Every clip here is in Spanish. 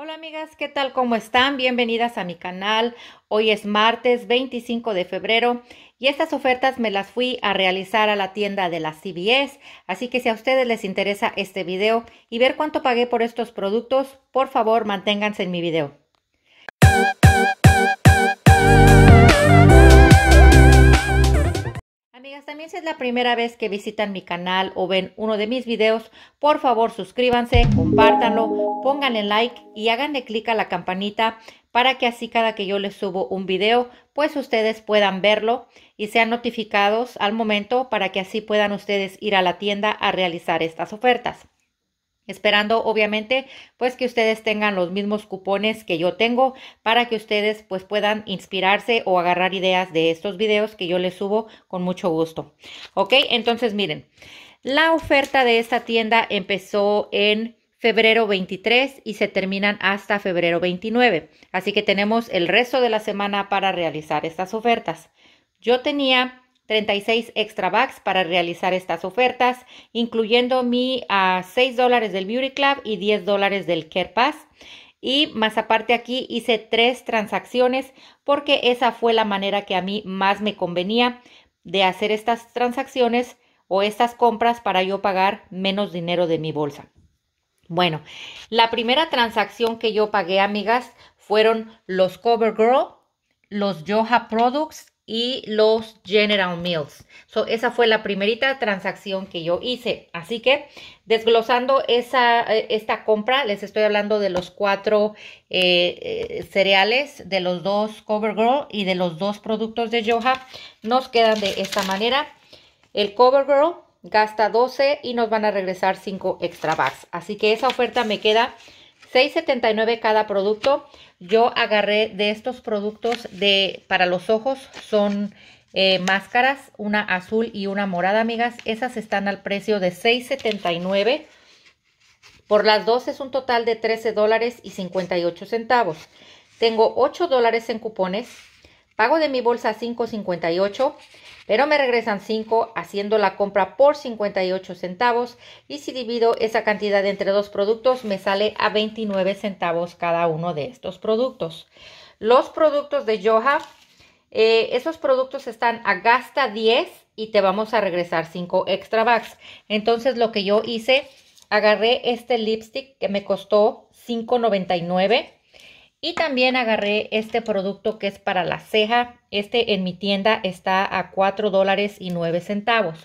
Hola amigas, ¿qué tal? ¿Cómo están? Bienvenidas a mi canal. Hoy es martes 25 de febrero y estas ofertas me las fui a realizar a la tienda de las CBS, así que si a ustedes les interesa este video y ver cuánto pagué por estos productos, por favor manténganse en mi video. amigas, también si es la primera vez que visitan mi canal o ven uno de mis videos, por favor suscríbanse, compártanlo, pónganle like y de clic a la campanita para que así cada que yo les subo un video, pues ustedes puedan verlo y sean notificados al momento para que así puedan ustedes ir a la tienda a realizar estas ofertas esperando obviamente pues que ustedes tengan los mismos cupones que yo tengo para que ustedes pues puedan inspirarse o agarrar ideas de estos videos que yo les subo con mucho gusto. Ok, entonces miren, la oferta de esta tienda empezó en febrero 23 y se terminan hasta febrero 29. Así que tenemos el resto de la semana para realizar estas ofertas. Yo tenía 36 extra bucks para realizar estas ofertas, incluyendo mi a ah, 6 dólares del Beauty Club y 10 dólares del Care Pass. Y más aparte aquí hice tres transacciones porque esa fue la manera que a mí más me convenía de hacer estas transacciones o estas compras para yo pagar menos dinero de mi bolsa. Bueno, la primera transacción que yo pagué, amigas, fueron los CoverGirl, los Yoha Products y los General Mills. esa fue la primerita transacción que yo hice. Así que desglosando esa, eh, esta compra, les estoy hablando de los cuatro eh, eh, cereales, de los dos CoverGirl y de los dos productos de Yoha. Nos quedan de esta manera. El CoverGirl gasta 12 y nos van a regresar 5 extra bucks. Así que esa oferta me queda 6.79 cada producto. Yo agarré de estos productos de para los ojos, son eh, máscaras, una azul y una morada, amigas. Esas están al precio de 6.79. Por las dos es un total de 13 dólares y 58 centavos. Tengo 8 dólares en cupones Pago de mi bolsa 5.58, pero me regresan 5 haciendo la compra por 58 centavos y si divido esa cantidad entre dos productos me sale a 29 centavos cada uno de estos productos. Los productos de Yoha, eh, esos productos están a gasta 10 y te vamos a regresar 5 extra bucks. Entonces lo que yo hice, agarré este lipstick que me costó 5.99 y también agarré este producto que es para la ceja. Este en mi tienda está a 4 dólares y 9 centavos.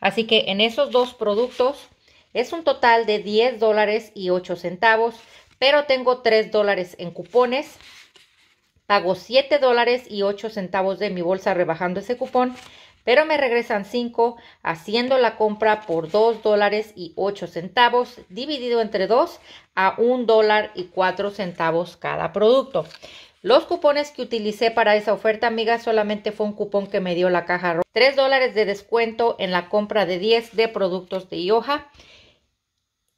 Así que en esos dos productos es un total de 10 dólares y 8 centavos. Pero tengo 3 dólares en cupones. Pago 7 dólares y 8 centavos de mi bolsa rebajando ese cupón pero me regresan 5 haciendo la compra por 2 dólares y 8 centavos dividido entre 2 a 1 dólar y 4 centavos cada producto. Los cupones que utilicé para esa oferta, amigas, solamente fue un cupón que me dio la caja roja. 3 dólares de descuento en la compra de 10 de productos de Ioja.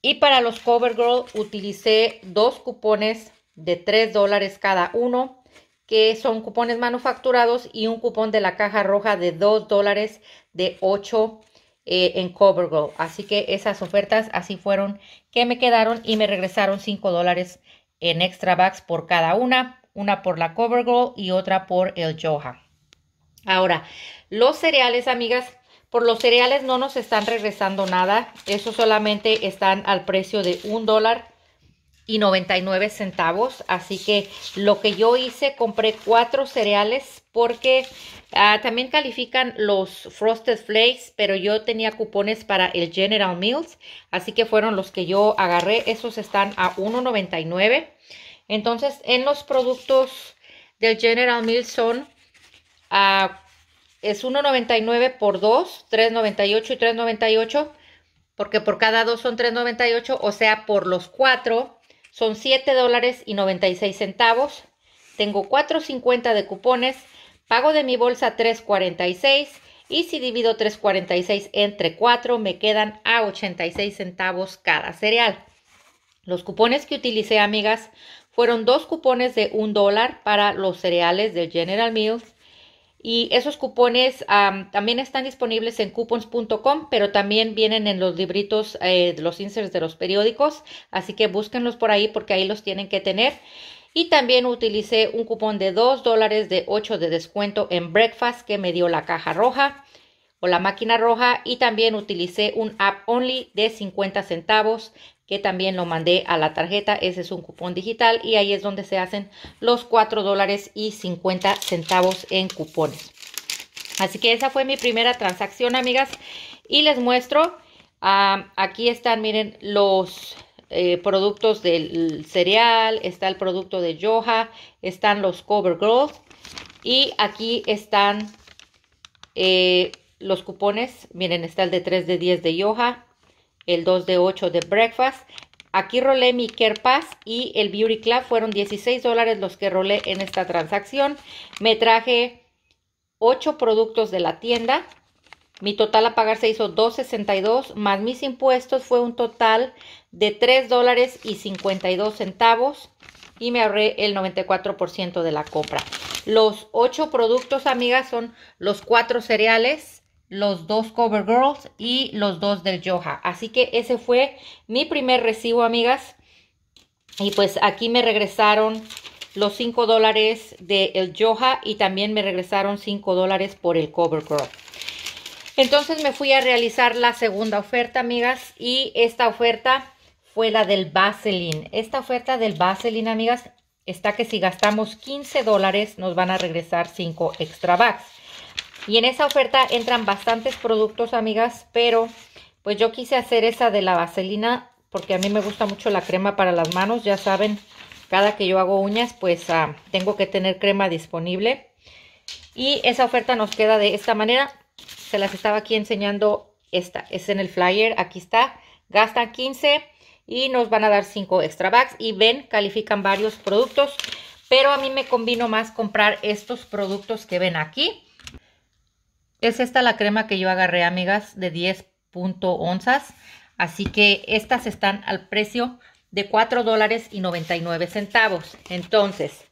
Y para los CoverGirl utilicé dos cupones de 3 dólares cada uno que son cupones manufacturados y un cupón de la caja roja de 2 dólares de 8 eh, en CoverGirl. Así que esas ofertas así fueron que me quedaron y me regresaron 5 dólares en extra bags por cada una, una por la CoverGirl y otra por el Joha. Ahora, los cereales, amigas, por los cereales no nos están regresando nada, eso solamente están al precio de un dólar y 99 centavos. Así que lo que yo hice, compré cuatro cereales porque ah, también califican los Frosted Flakes, pero yo tenía cupones para el General Mills. Así que fueron los que yo agarré. Esos están a 1.99. Entonces, en los productos del General Mills son... Ah, es 1.99 por 2, 3.98 y 3.98, porque por cada dos son 3.98, o sea, por los cuatro son $7.96, Tengo 4.50 de cupones. Pago de mi bolsa 3.46 y si divido 3.46 entre 4 me quedan a 86 centavos cada cereal. Los cupones que utilicé, amigas, fueron dos cupones de $1 para los cereales del General Mills y esos cupones también están disponibles en coupons.com, pero también vienen en los libritos, eh, los inserts de los periódicos. Así que búsquenlos por ahí porque ahí los tienen que tener. Y también utilicé un cupón de 2 dólares de 8 de descuento en breakfast que me dio la caja roja o la máquina roja. Y también utilicé un app only de 50 centavos que también lo mandé a la tarjeta. Ese es un cupón digital y ahí es donde se hacen los 4 dólares y 50 centavos en cupones. Así que esa fue mi primera transacción, amigas. Y les muestro, aquí están, miren, los eh, productos del cereal, está el producto de Yoja. están los Cover y aquí están eh, los cupones. Miren, está el de 3 de 10 de Yoja el 2 de 8 de breakfast. Aquí rolé mi Care Pass y el Beauty Club. Fueron 16 dólares los que rolé en esta transacción. Me traje 8 productos de la tienda. Mi total a pagar se hizo 2.62 más mis impuestos. Fue un total de 3 dólares y 52 centavos. Y me ahorré el 94% de la compra. Los 8 productos, amigas, son los 4 cereales los dos Cover Girls y los dos del Yoha. Así que ese fue mi primer recibo, amigas. Y pues aquí me regresaron los 5 dólares del Yoha y también me regresaron 5 dólares por el Cover Girl. Entonces me fui a realizar la segunda oferta, amigas, y esta oferta fue la del Vaseline. Esta oferta del Vaseline, amigas, está que si gastamos 15 dólares nos van a regresar 5 extra bags. Y en esa oferta entran bastantes productos, amigas, pero pues yo quise hacer esa de la vaselina porque a mí me gusta mucho la crema para las manos, ya saben, cada que yo hago uñas, pues ah, tengo que tener crema disponible. Y esa oferta nos queda de esta manera. Se las estaba aquí enseñando esta. Es en el flyer. Aquí está. Gastan 15 y nos van a dar 5 extra bags. Y ven, califican varios productos. Pero a mí me convino más comprar estos productos que ven aquí. Es esta la crema que yo agarré, amigas, de 10.11 onzas. Así que estas están al precio de 4 dólares y 99 centavos. Entonces,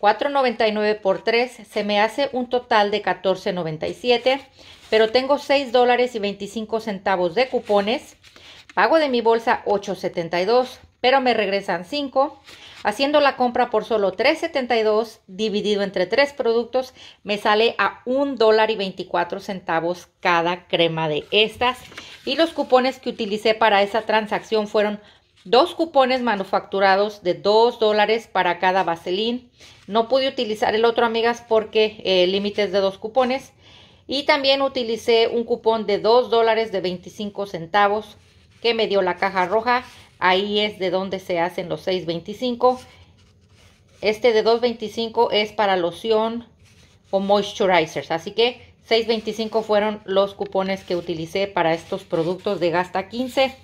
4.99 por 3 se me hace un total de 14.97, pero tengo 6 dólares y 25 centavos de cupones. Pago de mi bolsa 8.72, pero me regresan 5. Haciendo la compra por solo 3.72 dividido entre tres productos me sale a $1.24 cada crema de estas y los cupones que utilicé para esa transacción fueron dos cupones manufacturados de 2 dólares para cada vaselín. No pude utilizar el otro, amigas, porque límite eh, límites de dos cupones. Y también utilicé un cupón de $2.25 dólares de 25 centavos que me dio la caja roja Ahí es de donde se hacen los 6.25. Este de 2.25 es para loción o moisturizers. Así que 6.25 fueron los cupones que utilicé para estos productos de gasta 15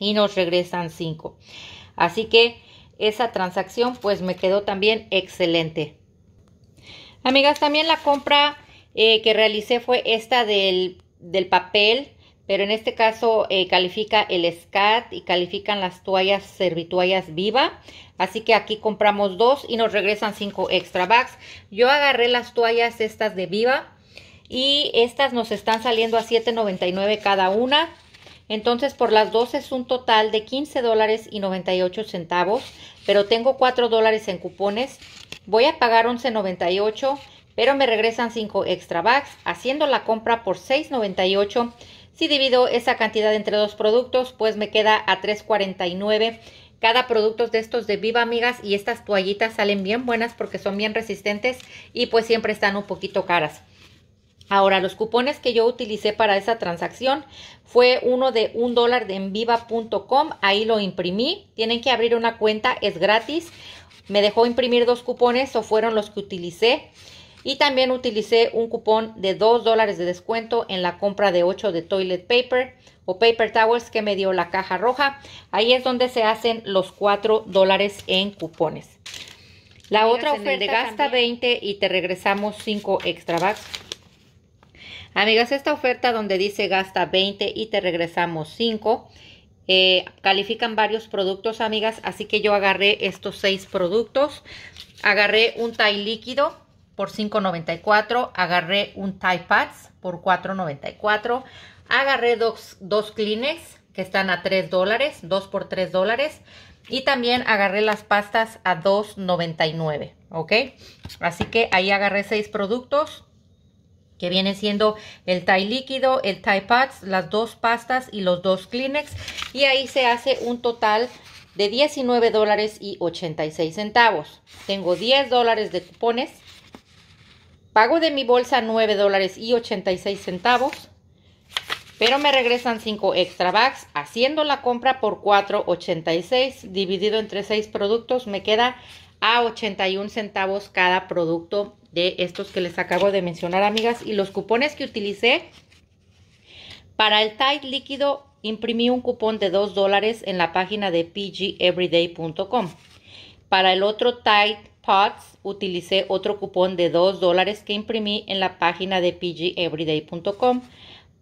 y nos regresan 5. Así que esa transacción pues me quedó también excelente. Amigas, también la compra eh, que realicé fue esta del, del papel pero en este caso eh, califica el SCAT y califican las toallas servituallas viva. Así que aquí compramos dos y nos regresan cinco extra bags. Yo agarré las toallas estas de viva y estas nos están saliendo a $7.99 cada una. Entonces por las dos es un total de $15.98. dólares y centavos, pero tengo 4 dólares en cupones. Voy a pagar 11.98, pero me regresan 5 extra bags, haciendo la compra por 6.98 si divido esa cantidad entre dos productos, pues me queda a 3.49. Cada producto de estos de Viva Amigas y estas toallitas salen bien buenas porque son bien resistentes y pues siempre están un poquito caras. Ahora, los cupones que yo utilicé para esa transacción fue uno de un dólar en viva.com. Ahí lo imprimí. Tienen que abrir una cuenta, es gratis. Me dejó imprimir dos cupones o fueron los que utilicé. Y también utilicé un cupón de 2 dólares de descuento en la compra de 8 de toilet paper o paper towels que me dio la caja roja. Ahí es donde se hacen los 4 dólares en cupones. La otra oferta de gasta 20 y te regresamos 5 extra bucks. Amigas, esta oferta donde dice gasta 20 y te regresamos 5, eh, califican varios productos, amigas. Así que yo agarré estos 6 productos. Agarré un tie líquido por 5.94, agarré un Tide Pads por 4.94, agarré dos, Kleenex que están a 3 dólares, 2 por 3 dólares, y también agarré las pastas a 2.99, ¿ok? Así que ahí agarré seis productos que viene siendo el Thai líquido, el Thai Pads, las dos pastas y los dos Kleenex. Y ahí se hace un total de $19.86. Tengo 10 de cupones Pago de mi bolsa 9 dólares y 86 centavos, pero me regresan 5 extra bags. Haciendo la compra por 4.86 dividido entre 6 productos, me queda a 81 centavos cada producto de estos que les acabo de mencionar, amigas. Y los cupones que utilicé para el Tide líquido, imprimí un cupón de 2 dólares en la página de pgeveryday.com. Para el otro Tide Pots utilicé otro cupón de 2 dólares que imprimí en la página de pgeveryday.com.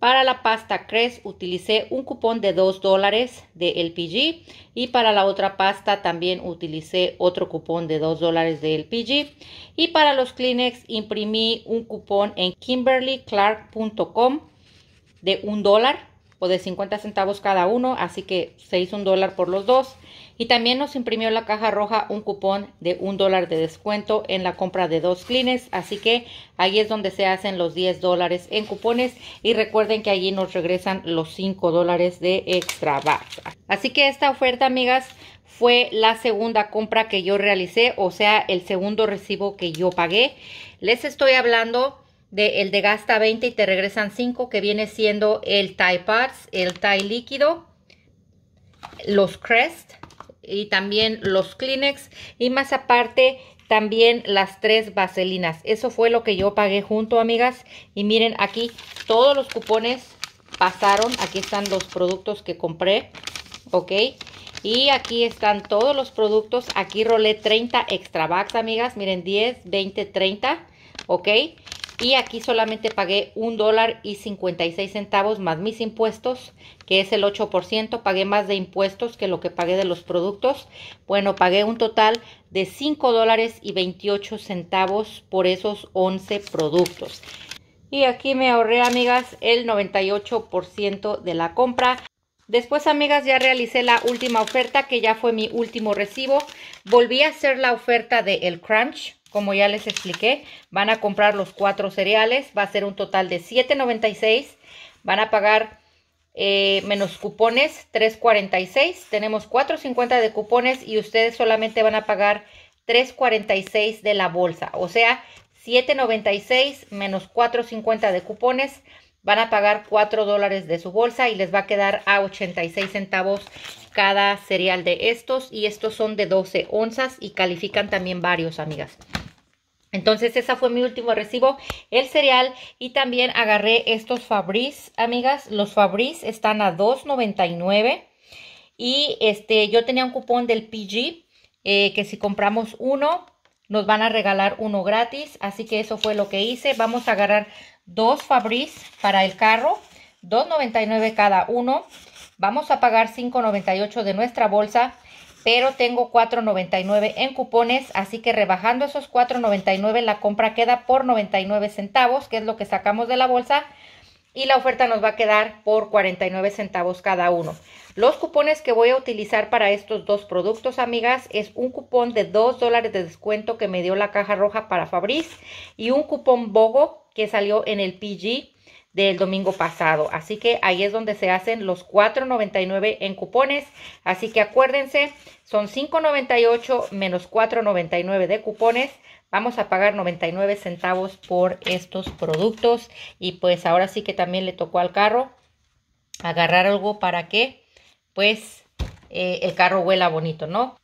Para la pasta Crest utilicé un cupón de 2 dólares de LPG y para la otra pasta también utilicé otro cupón de 2 dólares de LPG y para los Kleenex imprimí un cupón en kimberlyclark.com de 1 dólar o de 50 centavos cada uno, así que se hizo un dólar por los dos. Y también nos imprimió la caja roja un cupón de un dólar de descuento en la compra de dos clines, así que ahí es donde se hacen los 10 dólares en cupones y recuerden que allí nos regresan los 5 dólares de extra barra. Así que esta oferta, amigas, fue la segunda compra que yo realicé, o sea, el segundo recibo que yo pagué. Les estoy hablando de el de gasta 20 y te regresan 5 que viene siendo el tie parts, el tie líquido, los crest y también los Kleenex y más aparte también las tres vaselinas. Eso fue lo que yo pagué junto, amigas. Y miren, aquí todos los cupones pasaron. Aquí están los productos que compré, ¿ok? Y aquí están todos los productos. Aquí rolé 30 extra bags, amigas. Miren, 10, 20, 30, ¿ok? y aquí solamente pagué un dólar y 56 centavos más mis impuestos, que es el 8%, pagué más de impuestos que lo que pagué de los productos. Bueno, pagué un total de 5 dólares y 28 centavos por esos 11 productos. Y aquí me ahorré, amigas, el 98% de la compra. Después, amigas, ya realicé la última oferta, que ya fue mi último recibo. Volví a hacer la oferta de El Crunch como ya les expliqué, van a comprar los cuatro cereales, va a ser un total de $7.96. Van a pagar eh, menos cupones, $3.46. Tenemos $4.50 de cupones y ustedes solamente van a pagar $3.46 de la bolsa. O sea, $7.96 menos $4.50 de cupones. Van a pagar 4 dólares de su bolsa y les va a quedar a 86 centavos cada cereal de estos. Y estos son de 12 onzas y califican también varios, amigas. Entonces, esa fue mi último recibo, el cereal. Y también agarré estos Fabriz, amigas. Los Fabriz están a $2.99. Y este, yo tenía un cupón del PG, eh, que si compramos uno, nos van a regalar uno gratis. Así que eso fue lo que hice. Vamos a agarrar dos Fabriz para el carro. $2.99 cada uno. Vamos a pagar $5.98 de nuestra bolsa pero tengo 4.99 en cupones, así que rebajando esos 4.99 la compra queda por 99 centavos, que es lo que sacamos de la bolsa, y la oferta nos va a quedar por 49 centavos cada uno. Los cupones que voy a utilizar para estos dos productos, amigas, es un cupón de 2 dólares de descuento que me dio la caja roja para Fabriz y un cupón BOGO que salió en el PG del domingo pasado. Así que ahí es donde se hacen los 4.99 en cupones. Así que acuérdense, son 5.98 menos 4.99 de cupones. Vamos a pagar 99 centavos por estos productos. Y pues ahora sí que también le tocó al carro agarrar algo para que pues eh, el carro huela bonito, ¿no?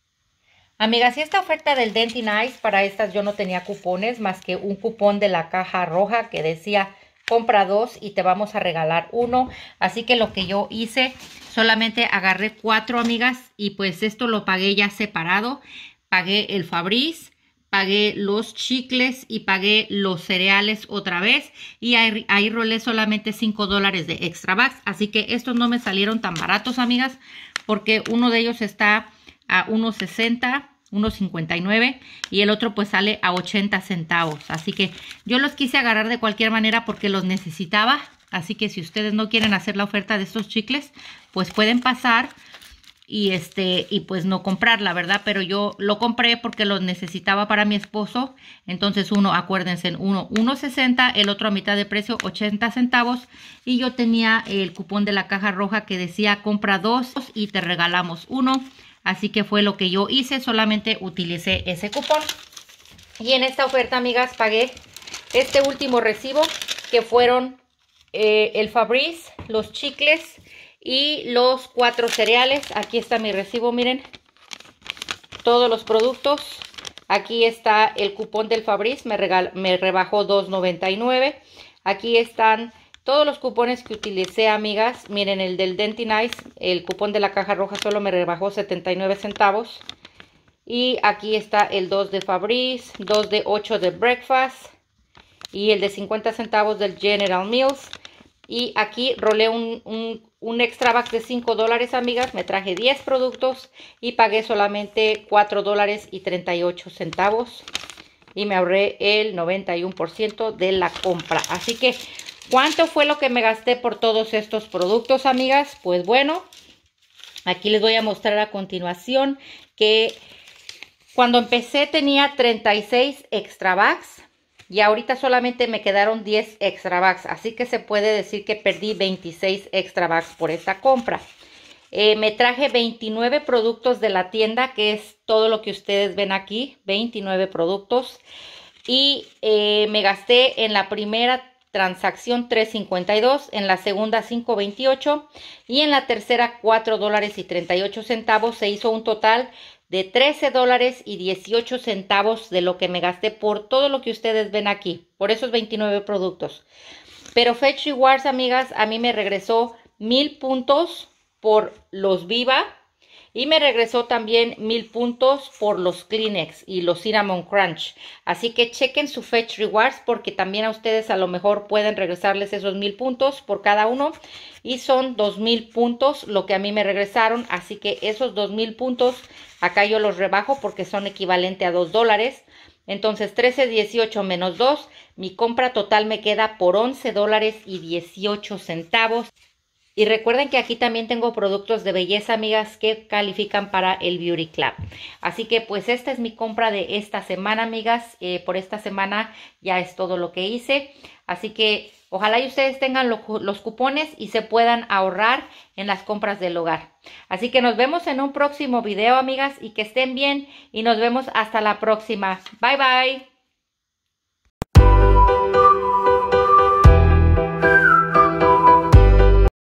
Amigas, y esta oferta del Nice, para estas yo no tenía cupones más que un cupón de la caja roja que decía compra dos y te vamos a regalar uno. Así que lo que yo hice, solamente agarré cuatro amigas y pues esto lo pagué ya separado. Pagué el Fabriz, pagué los chicles y pagué los cereales otra vez. Y ahí, rolé solamente 5 dólares de extra bucks. Así que estos no me salieron tan baratos, amigas, porque uno de ellos está a 1.60 1.59 y el otro pues sale a 80 centavos. Así que yo los quise agarrar de cualquier manera porque los necesitaba. Así que si ustedes no quieren hacer la oferta de estos chicles, pues pueden pasar y este y pues no comprar, la verdad, pero yo lo compré porque los necesitaba para mi esposo. Entonces, uno, acuérdense, uno 1.60, el otro a mitad de precio 80 centavos y yo tenía el cupón de la caja roja que decía compra dos y te regalamos uno. Así que fue lo que yo hice, solamente utilicé ese cupón. Y en esta oferta, amigas, pagué este último recibo que fueron eh, el Fabriz, los chicles y los cuatro cereales. Aquí está mi recibo, miren. Todos los productos. Aquí está el cupón del Fabriz, me, me rebajó $2.99. Aquí están todos los cupones que utilicé, amigas, miren, el del nice el cupón de la caja roja solo me rebajó 79 centavos. Y aquí está el 2 de Fabrice, 2 de 8 de Breakfast y el de 50 centavos del General Mills. Y aquí rolé un, extra bag de 5 dólares, amigas. Me traje 10 productos y pagué solamente 4 dólares y 38 centavos. Y me ahorré el 91% de la compra. Así que ¿Cuánto fue lo que me gasté por todos estos productos, amigas? Pues bueno, aquí les voy a mostrar a continuación que cuando empecé tenía 36 extra bags y ahorita solamente me quedaron 10 extra bags. Así que se puede decir que perdí 26 extra bags por esta compra. Eh, me traje 29 productos de la tienda, que es todo lo que ustedes ven aquí, 29 productos. Y eh, me gasté en la primera transacción 3.52, en la segunda 5.28 y en la tercera 4 dólares y 38 centavos. Se hizo un total de 13 dólares y 18 centavos de lo que me gasté por todo lo que ustedes ven aquí, por esos 29 productos. Pero Fetch Rewards, amigas, a mí me regresó mil puntos por los Viva y me regresó también mil puntos por los Kleenex y los Cinnamon Crunch. Así que chequen su Fetch Rewards porque también a ustedes a lo mejor pueden regresarles esos mil puntos por cada uno. Y son dos mil puntos lo que a mí me regresaron. Así que esos dos mil puntos acá yo los rebajo porque son equivalente a dos dólares. Entonces 13, 18 menos 2, mi compra total me queda por 11 dólares y 18 centavos. Y recuerden que aquí también tengo productos de belleza, amigas, que califican para el Beauty Club. Así que pues esta es mi compra de esta semana, amigas. Eh, por esta semana ya es todo lo que hice. Así que ojalá y ustedes tengan los cupones y se puedan ahorrar en las compras del hogar. Así que nos vemos en un próximo video, amigas, y que estén bien. Y nos vemos hasta la próxima. Bye, bye.